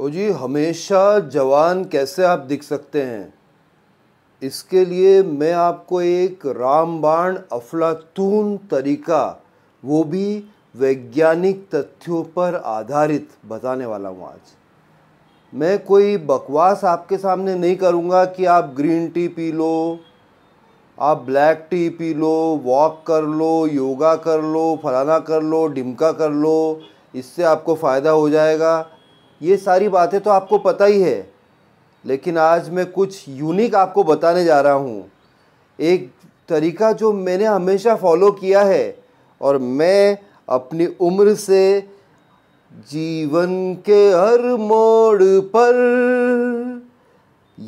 ओ जी हमेशा जवान कैसे आप दिख सकते हैं इसके लिए मैं आपको एक रामबाण अफलातून तरीका वो भी वैज्ञानिक तथ्यों पर आधारित बताने वाला हूँ आज मैं कोई बकवास आपके सामने नहीं करूँगा कि आप ग्रीन टी पी लो आप ब्लैक टी पी लो वॉक कर लो योगा कर लो फलाना कर लो डिमका कर लो इससे आपको फ़ायदा हो जाएगा ये सारी बातें तो आपको पता ही है लेकिन आज मैं कुछ यूनिक आपको बताने जा रहा हूँ एक तरीका जो मैंने हमेशा फॉलो किया है और मैं अपनी उम्र से जीवन के हर मोड़ पर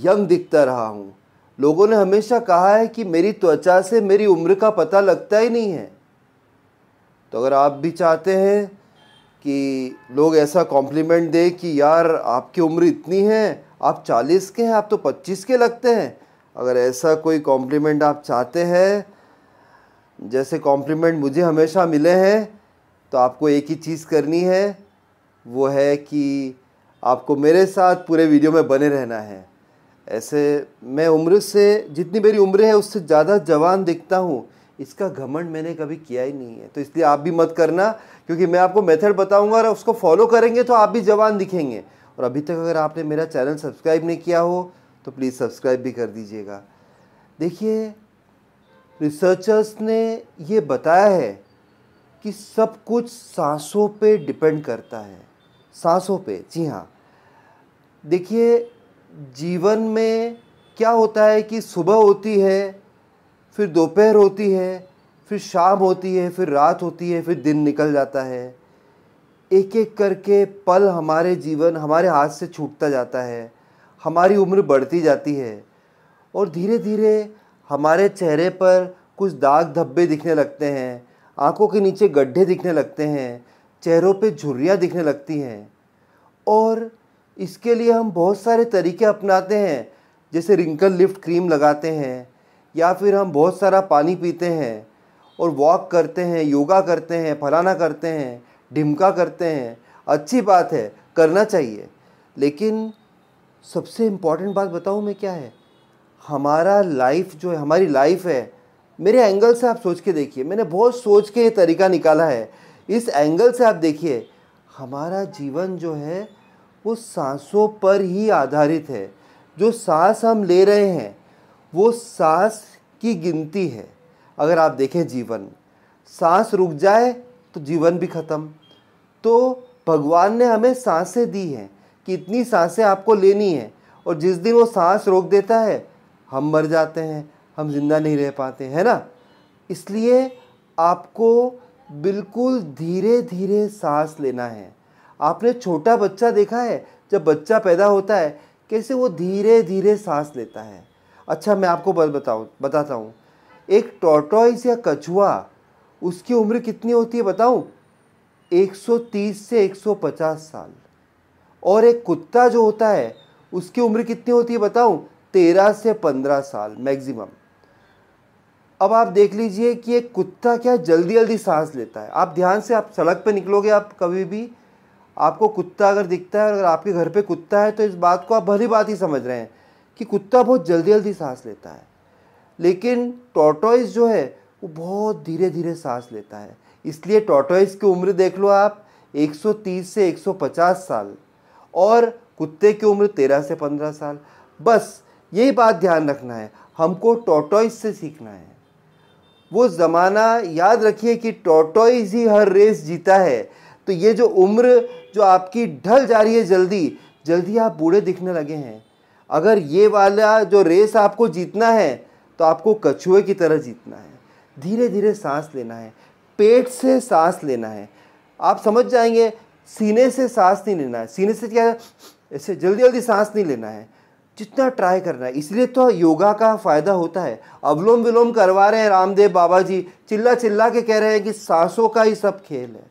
यंग दिखता रहा हूँ लोगों ने हमेशा कहा है कि मेरी त्वचा से मेरी उम्र का पता लगता ही नहीं है तो अगर आप भी चाहते हैं कि लोग ऐसा कॉम्प्लीमेंट दें कि यार आपकी उम्र इतनी है आप चालीस के हैं आप तो पच्चीस के लगते हैं अगर ऐसा कोई कॉम्प्लीमेंट आप चाहते हैं जैसे कॉम्प्लीमेंट मुझे हमेशा मिले हैं तो आपको एक ही चीज़ करनी है वो है कि आपको मेरे साथ पूरे वीडियो में बने रहना है ऐसे मैं उम्र से जितनी मेरी उम्र है उससे ज़्यादा जवान दिखता हूँ इसका घमंड मैंने कभी किया ही नहीं है तो इसलिए आप भी मत करना क्योंकि मैं आपको मेथड बताऊंगा और उसको फॉलो करेंगे तो आप भी जवान दिखेंगे और अभी तक अगर आपने मेरा चैनल सब्सक्राइब नहीं किया हो तो प्लीज़ सब्सक्राइब भी कर दीजिएगा देखिए रिसर्चर्स ने ये बताया है कि सब कुछ सांसों पे डिपेंड करता है सांसों पे जी हाँ देखिए जीवन में क्या होता है कि सुबह होती है फिर दोपहर होती है फिर शाम होती है फिर रात होती है फिर दिन निकल जाता है एक एक करके पल हमारे जीवन हमारे हाथ से छूटता जाता है हमारी उम्र बढ़ती जाती है और धीरे धीरे हमारे चेहरे पर कुछ दाग धब्बे दिखने लगते हैं आंखों के नीचे गड्ढे दिखने लगते हैं चेहरों पे झुर्रियाँ दिखने लगती हैं और इसके लिए हम बहुत सारे तरीके अपनाते हैं जैसे रिंकल लिफ्ट क्रीम लगाते हैं या फिर हम बहुत सारा पानी पीते हैं और वॉक करते हैं योगा करते हैं फलाना करते हैं ढिमका करते हैं अच्छी बात है करना चाहिए लेकिन सबसे इम्पॉर्टेंट बात बताऊँ मैं क्या है हमारा लाइफ जो है हमारी लाइफ है मेरे एंगल से आप सोच के देखिए मैंने बहुत सोच के ये तरीका निकाला है इस एंगल से आप देखिए हमारा जीवन जो है वो सांसों पर ही आधारित है जो सांस हम ले रहे हैं वो सांस की गिनती है अगर आप देखें जीवन सांस रुक जाए तो जीवन भी ख़त्म तो भगवान ने हमें सांसें दी हैं कि इतनी सांसें आपको लेनी है और जिस दिन वो सांस रोक देता है हम मर जाते हैं हम जिंदा नहीं रह पाते हैं ना इसलिए आपको बिल्कुल धीरे धीरे सांस लेना है आपने छोटा बच्चा देखा है जब बच्चा पैदा होता है कैसे वो धीरे धीरे सांस लेता है अच्छा मैं आपको बताऊँ बताता हूँ एक टॉर्टॉइस या कछुआ उसकी उम्र कितनी होती है बताऊँ 130 से 150 साल और एक कुत्ता जो होता है उसकी उम्र कितनी होती है बताऊँ 13 से 15 साल मैक्सिमम अब आप देख लीजिए कि एक कुत्ता क्या जल्दी जल्दी सांस लेता है आप ध्यान से आप सड़क पर निकलोगे आप कभी भी आपको कुत्ता अगर दिखता है और अगर आपके घर पे कुत्ता है तो इस बात को आप भली बात ही समझ रहे हैं कि कुत्ता बहुत जल्दी जल्दी सांस लेता है लेकिन टॉटॉइस जो है वो बहुत धीरे धीरे सांस लेता है इसलिए टॉटॉइस की उम्र देख लो आप 130 से 150 साल और कुत्ते की उम्र 13 से 15 साल बस यही बात ध्यान रखना है हमको टॉटॉइस से सीखना है वो ज़माना याद रखिए कि टॉटॉइस ही हर रेस जीता है तो ये जो उम्र जो आपकी ढल जा रही है जल्दी जल्दी आप बूढ़े दिखने लगे हैं अगर ये वाला जो रेस आपको जीतना है तो आपको कछुए की तरह जीतना है धीरे धीरे सांस लेना है पेट से सांस लेना है आप समझ जाएंगे सीने से सांस नहीं लेना है सीने से क्या है ऐसे जल्दी जल्दी सांस नहीं लेना है जितना ट्राई करना है इसलिए तो योगा का फ़ायदा होता है अवलोम विलोम करवा रहे हैं रामदेव बाबा जी चिल्ला चिल्ला के कह रहे हैं कि सांसों का ही सब खेल है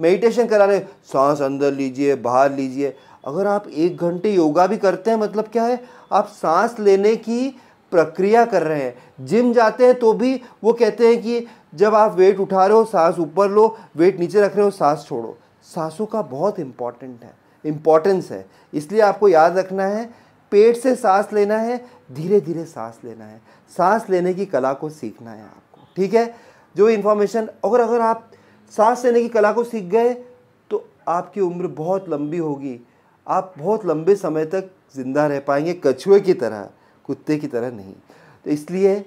मेडिटेशन करा रहे हैं सांस अंदर लीजिए बाहर लीजिए अगर आप एक घंटे योगा भी करते हैं मतलब क्या है आप सांस लेने की प्रक्रिया कर रहे हैं जिम जाते हैं तो भी वो कहते हैं कि जब आप वेट उठा रहे हो सांस ऊपर लो वेट नीचे रख रहे हो सांस छोड़ो सांसों का बहुत इम्पॉर्टेंट है इम्पॉर्टेंस है इसलिए आपको याद रखना है पेट से सांस लेना है धीरे धीरे सांस लेना है सांस लेने की कला को सीखना है आपको ठीक है जो इन्फॉर्मेशन अगर अगर आप सांस लेने की कला को सीख गए तो आपकी उम्र बहुत लंबी होगी आप बहुत लंबे समय तक ज़िंदा रह पाएंगे कछुए की तरह कुत्ते की तरह नहीं तो इसलिए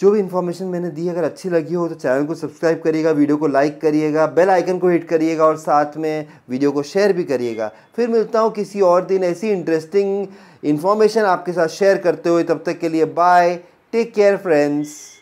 जो भी इन्फॉर्मेशन मैंने दी अगर अच्छी लगी हो तो चैनल को सब्सक्राइब करिएगा वीडियो को लाइक करिएगा बेल आइकन को हिट करिएगा और साथ में वीडियो को शेयर भी करिएगा फिर मिलता हूँ किसी और दिन ऐसी इंटरेस्टिंग इन्फॉर्मेशन आपके साथ शेयर करते हुए तब तक के लिए बाय टेक केयर फ्रेंड्स